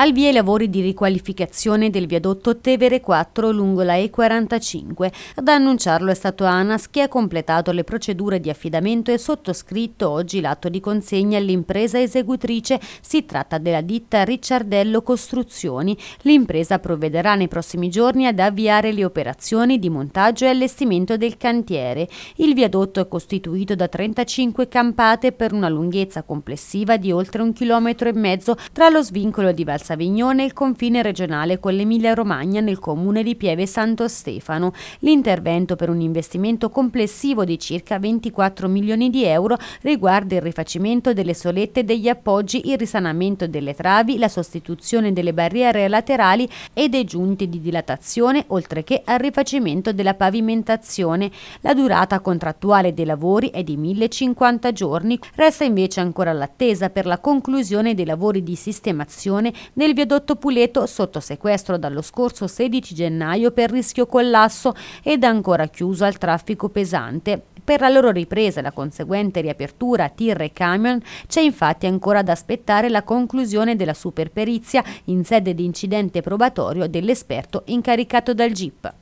al via i lavori di riqualificazione del viadotto Tevere 4 lungo la E45. Ad annunciarlo è stato ANAS che ha completato le procedure di affidamento e sottoscritto oggi l'atto di consegna all'impresa esecutrice. Si tratta della ditta Ricciardello Costruzioni. L'impresa provvederà nei prossimi giorni ad avviare le operazioni di montaggio e allestimento del cantiere. Il viadotto è costituito da 35 campate per una lunghezza complessiva di oltre un chilometro e mezzo tra lo svincolo di Valsano Savignone il confine regionale con l'Emilia-Romagna nel comune di Pieve Santo Stefano. L'intervento per un investimento complessivo di circa 24 milioni di euro riguarda il rifacimento delle solette e degli appoggi, il risanamento delle travi, la sostituzione delle barriere laterali e dei giunti di dilatazione, oltre che al rifacimento della pavimentazione. La durata contrattuale dei lavori è di 1050 giorni, resta invece ancora l'attesa per la conclusione dei lavori di sistemazione nel viadotto Puleto sotto sequestro dallo scorso 16 gennaio per rischio collasso ed ancora chiuso al traffico pesante. Per la loro ripresa e la conseguente riapertura a tir e camion c'è infatti ancora da aspettare la conclusione della superperizia in sede di incidente probatorio dell'esperto incaricato dal GIP.